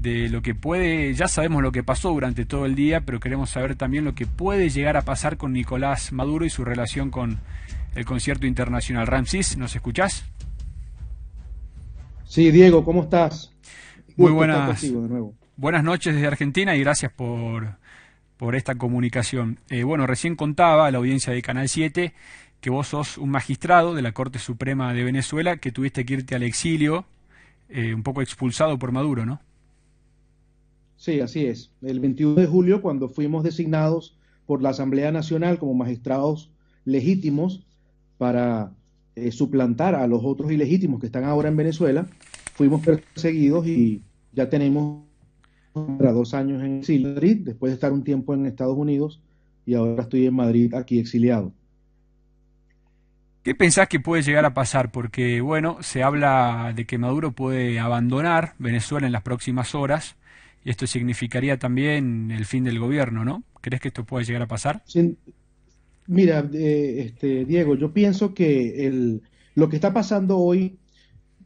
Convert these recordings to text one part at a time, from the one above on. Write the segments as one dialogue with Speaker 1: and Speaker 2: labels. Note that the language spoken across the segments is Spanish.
Speaker 1: de lo que puede, ya sabemos lo que pasó durante todo el día, pero queremos saber también lo que puede llegar a pasar con Nicolás Maduro y su relación con el concierto internacional. Ramsis, ¿nos
Speaker 2: escuchás? Sí, Diego, ¿cómo estás?
Speaker 1: Muy buenas, buenas noches desde Argentina y gracias por, por esta comunicación. Eh, bueno, recién contaba a la audiencia de Canal 7 que vos sos un magistrado de la Corte Suprema de Venezuela que tuviste que irte al exilio, eh, un poco expulsado por Maduro, ¿no?
Speaker 2: Sí, así es. El 21 de julio, cuando fuimos designados por la Asamblea Nacional como magistrados legítimos para eh, suplantar a los otros ilegítimos que están ahora en Venezuela, fuimos perseguidos y ya tenemos dos años en exilio, después de estar un tiempo en Estados Unidos y ahora estoy en Madrid aquí exiliado.
Speaker 1: ¿Qué pensás que puede llegar a pasar? Porque, bueno, se habla de que Maduro puede abandonar Venezuela en las próximas horas y esto significaría también el fin del gobierno, ¿no? ¿Crees que esto puede llegar a pasar?
Speaker 2: Mira, eh, este, Diego, yo pienso que lo que está pasando hoy,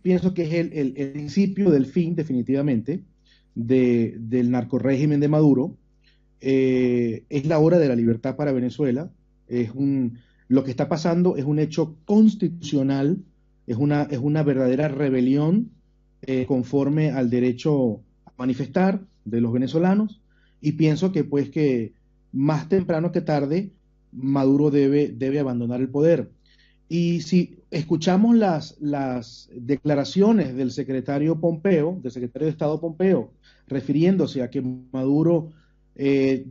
Speaker 2: pienso que es el, principio del fin, definitivamente, de, del narcorrégimen de Maduro. Eh, es la hora de la libertad para Venezuela. Es un, lo que está pasando es un hecho constitucional, es una, es una verdadera rebelión eh, conforme al derecho manifestar de los venezolanos y pienso que pues que más temprano que tarde Maduro debe, debe abandonar el poder. Y si escuchamos las, las declaraciones del secretario Pompeo, del secretario de Estado Pompeo, refiriéndose a que Maduro eh,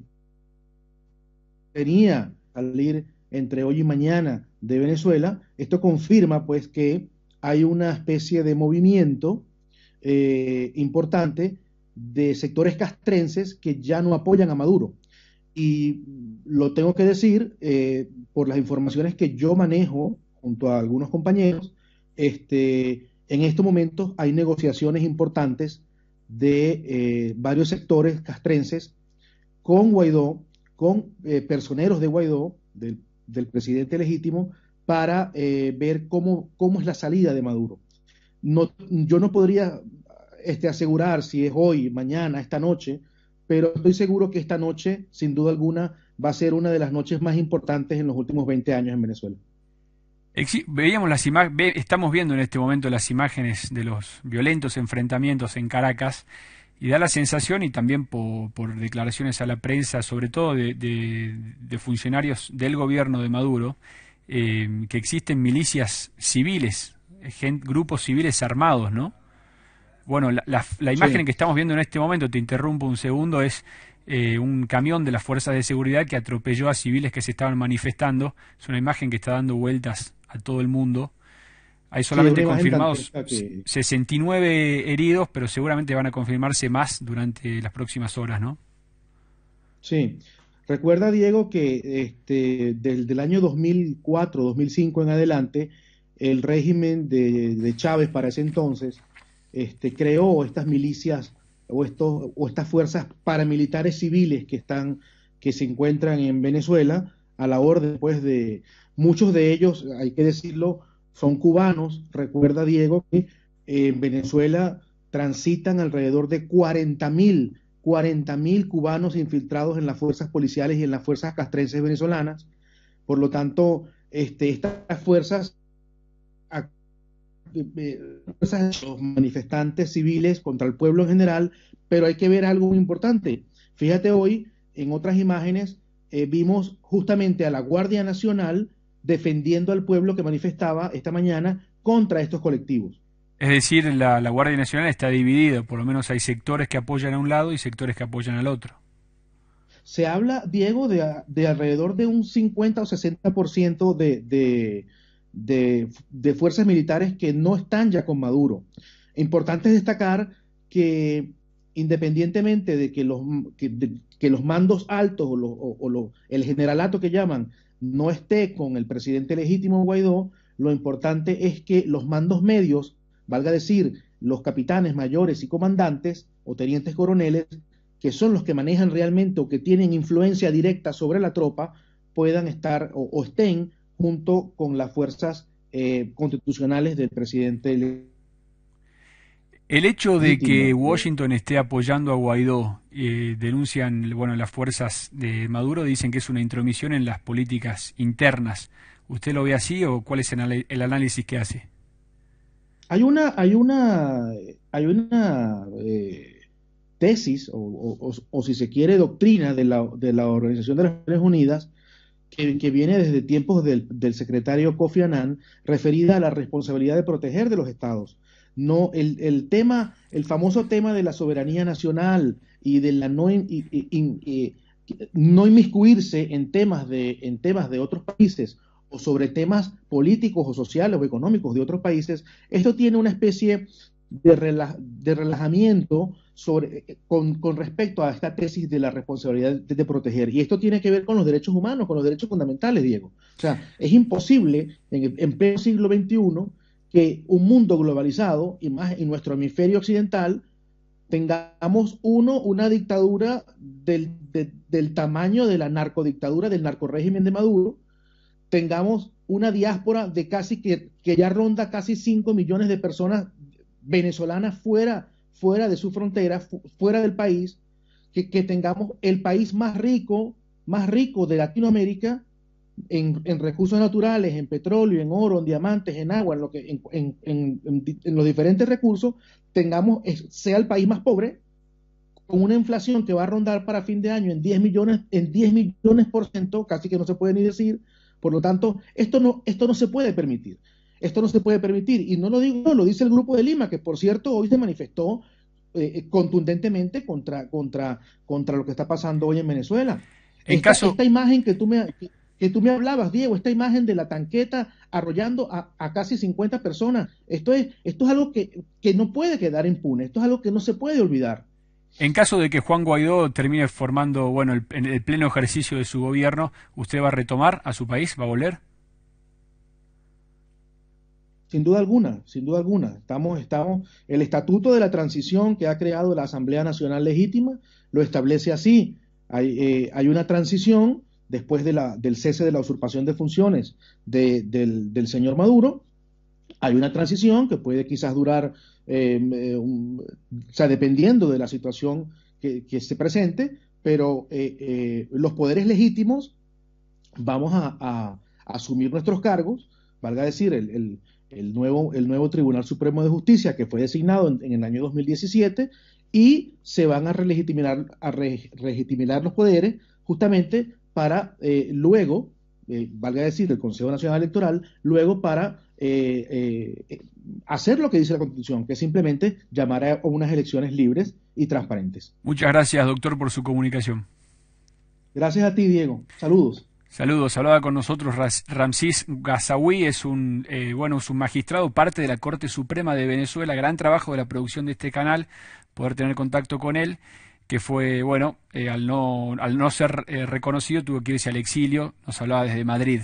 Speaker 2: tenía salir entre hoy y mañana de Venezuela, esto confirma pues que hay una especie de movimiento eh, importante de sectores castrenses que ya no apoyan a Maduro. Y lo tengo que decir eh, por las informaciones que yo manejo junto a algunos compañeros, este, en estos momentos hay negociaciones importantes de eh, varios sectores castrenses con Guaidó, con eh, personeros de Guaidó, del, presidente legítimo, para ver cómo, cómo es la salida de Maduro. yo no podría este asegurar si es hoy, mañana, esta noche, pero estoy seguro que esta noche, sin duda alguna, va a ser una de las noches más importantes en los últimos 20 años en Venezuela.
Speaker 1: Veíamos las imágenes, estamos viendo en este momento las imágenes de los violentos enfrentamientos en Caracas y da la sensación, y también por, declaraciones a la prensa, sobre todo de, funcionarios del gobierno de Maduro, eh, que existen milicias civiles, grupos civiles armados, ¿no? Bueno, la, imagen que estamos viendo en este momento, te interrumpo un segundo, es eh, un camión de las fuerzas de seguridad que atropelló a civiles que se estaban manifestando. Es una imagen que está dando vueltas a todo el mundo. Hay solamente confirmados 69 heridos, pero seguramente van a confirmarse más durante las próximas horas, ¿no?
Speaker 2: Sí. Recuerda, Diego, que este, del, año 2004, 2005 en adelante, el régimen de Chávez para ese entonces este, creó estas milicias o, estos, o estas fuerzas paramilitares civiles que, están, que se encuentran en Venezuela a la orden pues, de muchos de ellos, hay que decirlo, son cubanos. Recuerda, Diego, que eh, en Venezuela transitan alrededor de mil 40 mil cubanos infiltrados en las fuerzas policiales y en las fuerzas castrenses venezolanas. Por lo tanto, este, estas fuerzas eh, los manifestantes civiles contra el pueblo en general, pero hay que ver algo muy importante. Fíjate hoy, en otras imágenes, eh, vimos justamente a la Guardia Nacional defendiendo al pueblo que manifestaba esta mañana contra estos colectivos.
Speaker 1: Es decir, la, Guardia Nacional está dividida, por lo menos hay sectores que apoyan a un lado y sectores que apoyan al otro.
Speaker 2: Se habla, Diego, de, alrededor de un 50 o 60% de, de, de, fuerzas militares que no están ya con Maduro. Importante destacar que independientemente de que los, que, los mandos altos o, el generalato que llaman no esté con el presidente legítimo Guaidó, lo importante es que los mandos medios, valga decir, los capitanes mayores y comandantes o tenientes coroneles, que son los que manejan realmente o que tienen influencia directa sobre la tropa, puedan estar o estén junto con las fuerzas eh, constitucionales del presidente.
Speaker 1: El hecho de que Washington esté apoyando a Guaidó, eh, denuncian bueno, las fuerzas de Maduro, dicen que es una intromisión en las políticas internas. ¿Usted lo ve así o cuál es el análisis que hace?
Speaker 2: Hay una, hay una, hay una eh, tesis o, o, si se quiere doctrina de la, de la Organización de las Naciones Unidas que, viene desde tiempos del, del, secretario Kofi Annan, referida a la responsabilidad de proteger de los estados. No, el, el tema, el famoso tema de la soberanía nacional y de la no, no inmiscuirse en temas, de, en temas de otros países o sobre temas políticos o sociales o económicos de otros países, esto tiene una especie de, de relajamiento sobre, eh, con, respecto a esta tesis de la responsabilidad de, proteger. Y esto tiene que ver con los derechos humanos, con los derechos fundamentales, Diego. O sea, es imposible en, en siglo XXI que un mundo globalizado, y más en nuestro hemisferio occidental, tengamos uno, una dictadura del, del tamaño de la narcodictadura, del narcorégimen de Maduro, tengamos una diáspora de casi que, que ya ronda casi 5 millones de personas venezolana fuera, fuera de su frontera, fuera del país, que, tengamos el país más rico, más rico de Latinoamérica en, recursos naturales, en petróleo, en oro, en diamantes, en agua, en, lo que, en, en los diferentes recursos, tengamos, sea el país más pobre, con una inflación que va a rondar para fin de año en 10 millones, en 10 millones por ciento, casi que no se puede ni decir. Por lo tanto, esto no, esto no se puede permitir. Esto no se puede permitir. Y no lo digo, lo dice el Grupo de Lima, que por cierto hoy se manifestó eh, eh, contundentemente contra, contra, contra lo que está pasando hoy en Venezuela. En esta, caso... esta imagen que tú, me, que tú me hablabas, Diego, esta imagen de la tanqueta arrollando a, casi 50 personas, esto es, esto es algo que, que no puede quedar impune, esto es algo que no se puede olvidar.
Speaker 1: En caso de que Juan Guaidó termine formando, bueno, el, el pleno ejercicio de su gobierno, ¿usted va a retomar a su país? ¿Va a volver?
Speaker 2: Sin duda alguna, sin duda alguna. Estamos, estamos, el estatuto de la transición que ha creado la Asamblea Nacional Legítima lo establece así. Hay, eh, una transición después de la, del cese de la usurpación de funciones del, señor Maduro. Hay una transición que puede quizás durar, em, eh, o sea, dependiendo de la situación que, se presente, pero eh, los poderes legítimos vamos a, asumir nuestros cargos valga decir, el, el nuevo, el nuevo Tribunal Supremo de Justicia que fue designado en, el año 2017 y se van a relegitimar, a re, legitimar los poderes justamente para eh, luego, eh, valga decir, el Consejo Nacional Electoral, luego para eh, hacer lo que dice la Constitución, que es simplemente llamar a unas elecciones libres y transparentes.
Speaker 1: Muchas gracias, doctor, por su comunicación. Gracias a ti, Diego. Saludos. Saludos, hablaba con nosotros Ramsís Gazawi, es un eh, bueno, un magistrado, parte de la Corte Suprema de Venezuela, gran trabajo de la producción de este canal, poder tener contacto con él, que fue, bueno, eh, al no al no ser eh, reconocido tuvo que irse al exilio, nos hablaba desde Madrid.